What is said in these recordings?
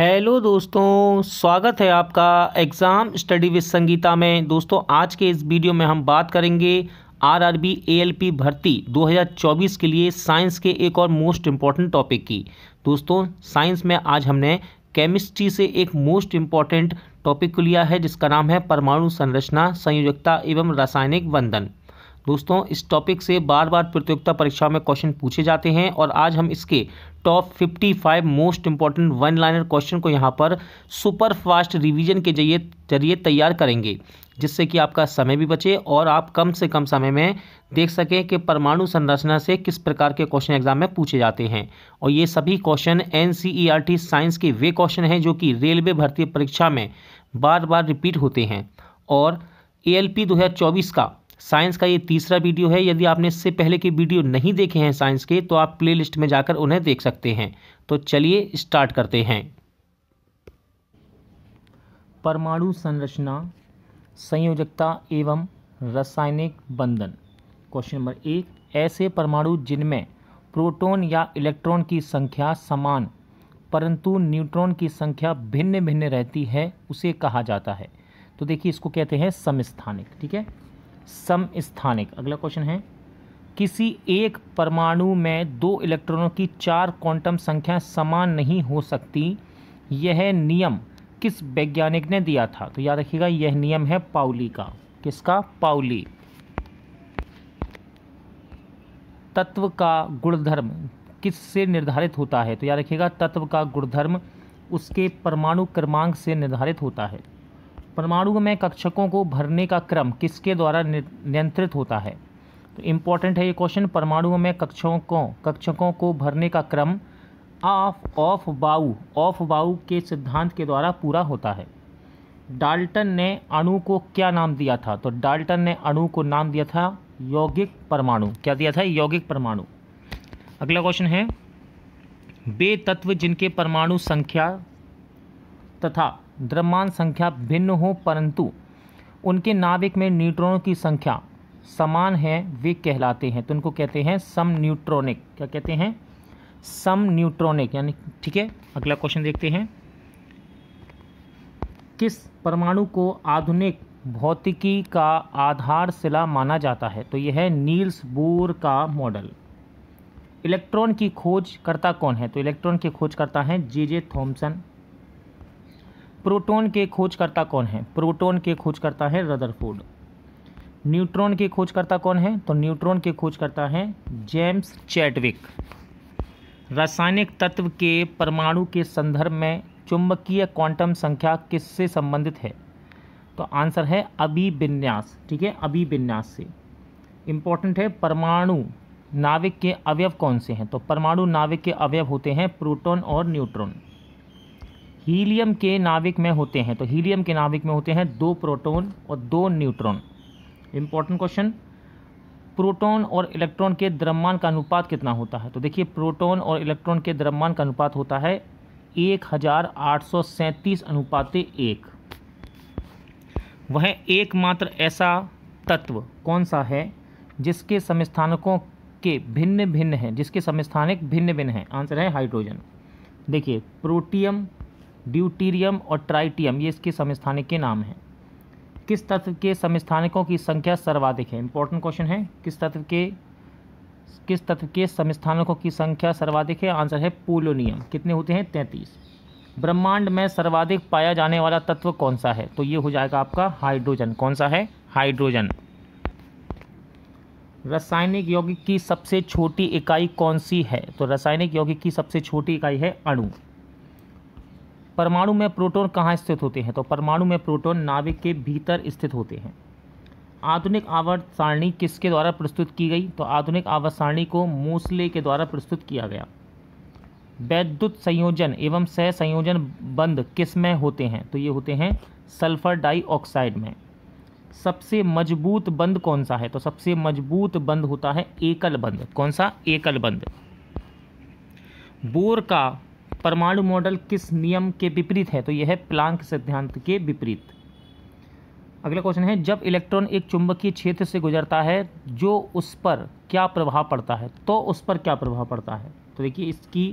hello दोस्तों स्वागत है आपका एग्ज़ाम स्टडी विद संगीता में दोस्तों आज के इस वीडियो में हम बात करेंगे आरआरबी एएलपी भर्ती 2024 के लिए साइंस के एक और मोस्ट इम्पॉर्टेंट टॉपिक की दोस्तों साइंस में आज हमने केमिस्ट्री से एक मोस्ट इम्पॉर्टेंट टॉपिक को लिया है जिसका नाम है परमाणु संरचना संयोजकता एवं रासायनिक बंधन दोस्तों इस टॉपिक से बार बार प्रतियोगिता परीक्षा में क्वेश्चन पूछे जाते हैं और आज हम इसके top 55 most important one liner question को यहाँ पर सुपर फास्ट रिवीजन के जरिए जरिए तैयार करेंगे जिससे कि आपका समय भी बचे और आप कम से कम समय में देख सकें कि परमाणु संरचना से किस प्रकार के क्वेश्चन एग्जाम में पूछे जाते हैं और ये सभी क्वेश्चन एन साइंस के वे क्वेश्चन हैं जो कि रेलवे भर्ती परीक्षा में बार बार रिपीट होते हैं और ए एल का साइंस का ये तीसरा वीडियो है यदि आपने इससे पहले के वीडियो नहीं देखे हैं साइंस के तो आप प्लेलिस्ट में जाकर उन्हें देख सकते हैं तो चलिए स्टार्ट करते हैं परमाणु संरचना संयोजकता एवं रासायनिक बंधन क्वेश्चन नंबर एक ऐसे परमाणु जिनमें प्रोटॉन या इलेक्ट्रॉन की संख्या समान परंतु न्यूट्रॉन की संख्या भिन्न भिन्न रहती है उसे कहा जाता है तो देखिए इसको कहते हैं समस्थानिक ठीक है समस्थानिक अगला क्वेश्चन है किसी एक परमाणु में दो इलेक्ट्रॉनों की चार क्वांटम संख्या समान नहीं हो सकती यह नियम किस वैज्ञानिक ने दिया था तो याद रखिएगा यह नियम है पाउली का किसका पाउली तत्व का गुणधर्म किससे निर्धारित होता है तो याद रखिएगा तत्व का गुणधर्म उसके परमाणु क्रमांक से निर्धारित होता है परमाणु में कक्षकों को भरने का क्रम किसके द्वारा नियंत्रित होता है तो इम्पॉर्टेंट है ये क्वेश्चन परमाणु में कक्षों को कक्षकों को भरने का क्रम ऑफ ऑफ बाऊ ऑफ बाऊ के सिद्धांत के द्वारा पूरा होता है डाल्टन ने अणु को क्या नाम दिया था तो डाल्टन ने अणु को नाम दिया था यौगिक परमाणु क्या दिया था यौगिक परमाणु अगला क्वेश्चन है वे तत्व जिनके परमाणु संख्या तथा द्रव्यमान संख्या भिन्न हो परंतु उनके नाभिक में न्यूट्रॉनों की संख्या समान है वे कहलाते हैं तो उनको कहते हैं सम न्यूट्रॉनिक क्या कहते हैं सम न्यूट्रॉनिक यानी ठीक है अगला क्वेश्चन देखते हैं किस परमाणु को आधुनिक भौतिकी का आधारशिला माना जाता है तो यह है नील्स बोर का मॉडल इलेक्ट्रॉन की खोज करता कौन है तो इलेक्ट्रॉन की खोज करता है जे जे थॉम्सन प्रोटॉन के खोजकर्ता कौन है प्रोटॉन के खोजकर्ता है रदरफोर्ड न्यूट्रॉन के खोजकर्ता कौन है तो न्यूट्रॉन के खोजकर्ता है जेम्स चैटविक रासायनिक तत्व के परमाणु के संदर्भ में चुंबकीय क्वांटम संख्या किससे संबंधित है तो आंसर है अभिविन्यास ठीक है अभिविन्यास से इम्पॉर्टेंट है परमाणु नाविक के अवयव कौन से हैं तो परमाणु नाविक के अवयव होते हैं प्रोटॉन और न्यूट्रॉन हीलियम के नाभिक में होते हैं तो हीलियम के नाभिक में होते हैं दो प्रोटॉन और दो न्यूट्रॉन इम्पॉर्टेंट क्वेश्चन प्रोटॉन और इलेक्ट्रॉन के द्रव्यमान का अनुपात कितना होता है तो देखिए प्रोटॉन और इलेक्ट्रॉन के द्रव्यमान का अनुपात होता है एक हजार आठ सौ सैंतीस अनुपात एक वह एकमात्र ऐसा तत्व कौन सा है जिसके समस्थानकों के भिन्न भिन्न हैं जिसके समस्थानिक भिन्न भिन्न हैं आंसर है हाइड्रोजन देखिए प्रोटियम ड्यूटीरियम और ट्राइटियम ये इसके समस्थानिक के नाम हैं किस तत्व के समस्थानिकों की संख्या सर्वाधिक है इंपॉर्टेंट क्वेश्चन है किस तत्व के किस तत्व के समस्थानकों की संख्या सर्वाधिक है आंसर है पोलोनियम कितने होते हैं तैंतीस ब्रह्मांड में सर्वाधिक पाया जाने वाला तत्व कौन सा है तो ये हो जाएगा आपका हाइड्रोजन कौन सा है हाइड्रोजन रासायनिक यौगिक की सबसे छोटी इकाई कौन सी है तो रासायनिक यौगिक की सबसे छोटी इकाई है अणु परमाणु में प्रोटॉन कहाँ स्थित होते हैं तो परमाणु में प्रोटॉन नाभिक के भीतर स्थित होते हैं आधुनिक आवर्त सारणी किसके द्वारा प्रस्तुत की गई तो आधुनिक आवर्त सारणी को मूसले के द्वारा प्रस्तुत किया गया वैद्युत संयोजन एवं सह संयोजन बंद किस में होते हैं तो ये होते हैं सल्फर डाइऑक्साइड में सबसे मजबूत बंद कौन सा है तो सबसे मजबूत बंद होता है एकल बंद कौन सा एकल बंद बोर का परमाणु मॉडल किस नियम के विपरीत है तो यह है प्लांक सिद्धांत के विपरीत अगला क्वेश्चन है जब इलेक्ट्रॉन एक चुंबकीय क्षेत्र से गुजरता है जो उस पर क्या प्रभाव पड़ता है तो उस पर क्या प्रभाव पड़ता है तो देखिए इसकी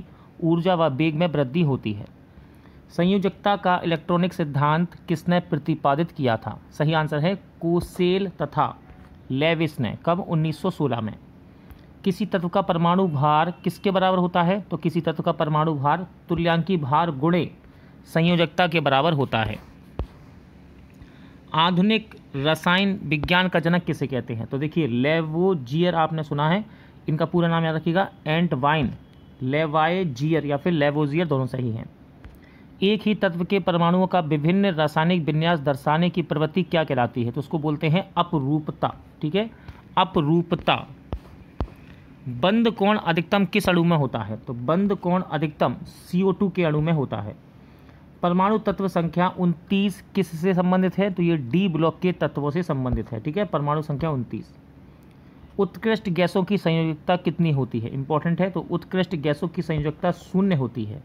ऊर्जा व वेग में वृद्धि होती है संयोजकता का इलेक्ट्रॉनिक सिद्धांत किसने प्रतिपादित किया था सही आंसर है कोसेल तथा लेविस ने कब 1916 में किसी तत्व का परमाणु भार किसके बराबर होता है तो किसी तत्व का परमाणु भार तुल्यांकी भार गुणे संयोजकता के बराबर होता है आधुनिक रसायन विज्ञान का जनक किसे कहते हैं तो देखिए लेवोजियर आपने सुना है इनका पूरा नाम याद रखिएगा एंट वाइन लेवाएजियर या फिर लेवोजियर दोनों सही हैं एक ही तत्व के परमाणुओं का विभिन्न रासायनिक विन्यास दर्शाने की प्रवृत्ति क्या कहलाती है तो उसको बोलते हैं अपरूपता ठीक है अपरूपता बंद कोण अधिकतम किस अणु में होता है तो बंद कोण अधिकतम CO2 के अणु में होता है परमाणु तत्व संख्या उनतीस किस से संबंधित है तो ये डी ब्लॉक के तत्वों से संबंधित है ठीक है परमाणु संख्या उनतीस उत्कृष्ट गैसों की संयोजकता कितनी होती है इंपॉर्टेंट है तो उत्कृष्ट गैसों की संयोजकता शून्य होती है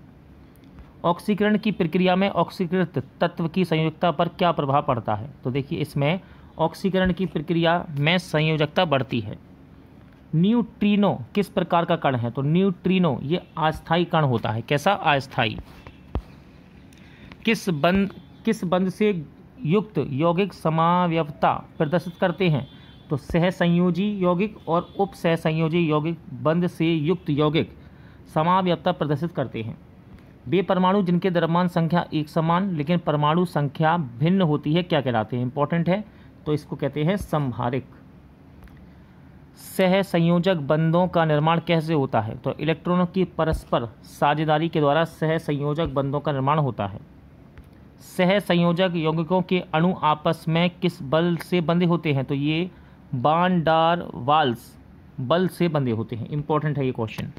ऑक्सीकरण की प्रक्रिया में ऑक्सीकृत तत्व की संयोजकता पर क्या प्रभाव पड़ता है तो देखिए इसमें ऑक्सीकरण की प्रक्रिया में संयोजकता बढ़ती है न्यूट्रीनो किस प्रकार का कण है तो न्यूट्रीनो ये अस्थाई कण होता है कैसा अस्थाई किस बंद किस बंद से युक्त यौगिक समाव्यवता प्रदर्शित करते हैं तो सहसंयोजी यौगिक और उप सहसंयोजी यौगिक बंद से युक्त यौगिक समाव्यवता प्रदर्शित करते हैं वे परमाणु जिनके दरमान संख्या एक समान लेकिन परमाणु संख्या भिन्न होती है क्या कहलाते हैं इंपॉर्टेंट है तो इसको कहते हैं संभारिक सह संयोजक बंधों का निर्माण कैसे होता है तो इलेक्ट्रॉनों की परस्पर साझेदारी के द्वारा सह संयोजक बंधों का निर्माण होता है सह संयोजक यौगिकों के अणु आपस में किस बल से बंधे होते हैं तो ये बानडार वाल्स बल से बंधे होते हैं इंपॉर्टेंट है ये क्वेश्चन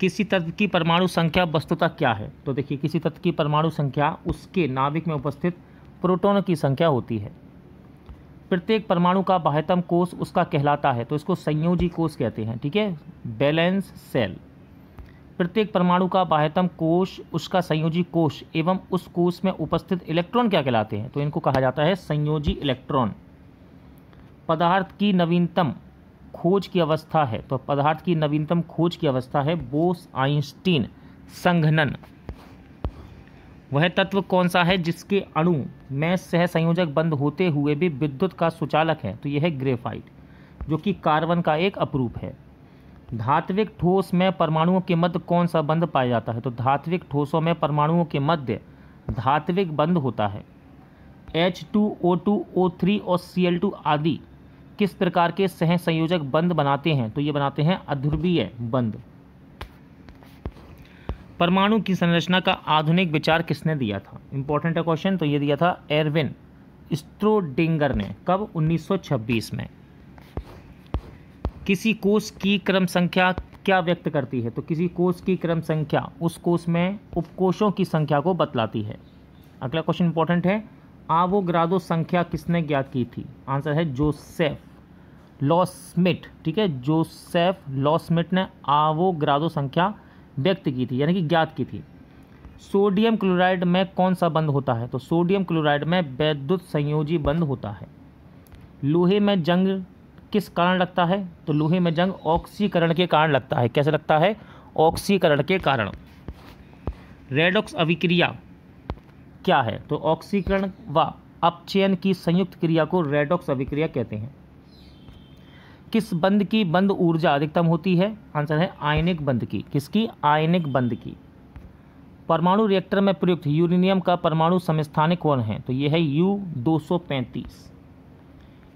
किसी तत्व की परमाणु संख्या वस्तुता क्या है तो देखिए किसी तत्व की परमाणु संख्या उसके नाभिक में उपस्थित प्रोटोनों की संख्या होती है प्रत्येक परमाणु का बाह्यतम कोष उसका कहलाता है तो इसको संयोजी कोष कहते हैं ठीक है बैलेंस सेल प्रत्येक परमाणु का बाह्यतम कोष उसका संयोजी कोष एवं उस कोष में उपस्थित इलेक्ट्रॉन क्या कहलाते हैं तो इनको कहा जाता है संयोजी इलेक्ट्रॉन पदार्थ की नवीनतम खोज की अवस्था है तो पदार्थ की नवीनतम खोज की अवस्था है बोस आइंस्टीन संघनन वह तत्व कौन सा है जिसके अणु में सह संयोजक बंद होते हुए भी विद्युत का सुचालक है तो यह है ग्रेफाइट जो कि कार्बन का एक अपरूप है धात्विक ठोस में परमाणुओं के मध्य कौन सा बंध पाया जाता है तो धात्विक ठोसों में परमाणुओं के मध्य धात्विक बंध होता है H two O two O three और सी एल टू आदि किस प्रकार के सह संयोजक बंद बनाते हैं तो ये बनाते हैं अध्रुवीय बंद परमाणु की संरचना का आधुनिक विचार किसने दिया था इंपॉर्टेंट है क्वेश्चन तो ये दिया था एरविन स्ट्रोडिंगर ने कब 1926 में किसी कोष की क्रम संख्या क्या व्यक्त करती है तो किसी कोष की क्रम संख्या उस कोष में उपकोषों की संख्या को बतलाती है अगला क्वेश्चन इंपॉर्टेंट है आवोग्रादो संख्या किसने ज्ञात की थी आंसर है जोसेफ लॉसमिट ठीक है जोसेफ लॉसमिट ने आवोग्रादो संख्या व्यक्त की थी यानी कि ज्ञात की थी सोडियम क्लोराइड में कौन सा बंद होता है तो सोडियम क्लोराइड में वैद्युत संयोजी बंद होता है लोहे में जंग किस कारण लगता है तो लोहे में जंग ऑक्सीकरण के कारण लगता है कैसे लगता है ऑक्सीकरण के कारण रेडॉक्स अभिक्रिया क्या है तो ऑक्सीकरण व अपचयन की संयुक्त क्रिया को रेडॉक्स अभिक्रिया कहते हैं किस बंद की बंद ऊर्जा अधिकतम होती है आंसर है आयनिक बंद की किसकी आयनिक बंद की परमाणु रिएक्टर में प्रयुक्त यूरेनियम का परमाणु समस्थानिक कौन है तो यह है यू 235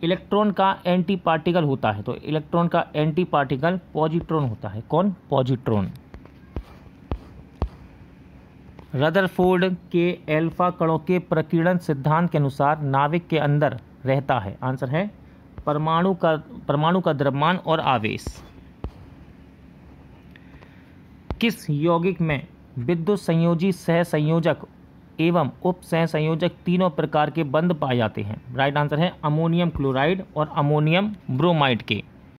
इलेक्ट्रॉन का एंटी पार्टिकल होता है तो इलेक्ट्रॉन का एंटी पार्टिकल पॉजिट्रॉन होता है कौन पॉजिट्रॉन रदरफोर्ड के एल्फा कणों के प्रकीर्णन सिद्धांत के अनुसार नाविक के अंदर रहता है आंसर है परमाणु का परमाणु का द्रव्यमान और आवेश किस यौगिक में विद्युत संयोजी सहसंयोजक एवं उप सहसंयोजक तीनों प्रकार के बंद पाए जाते हैं राइट आंसर है अमोनियम क्लोराइड और अमोनियम ब्रोमाइड के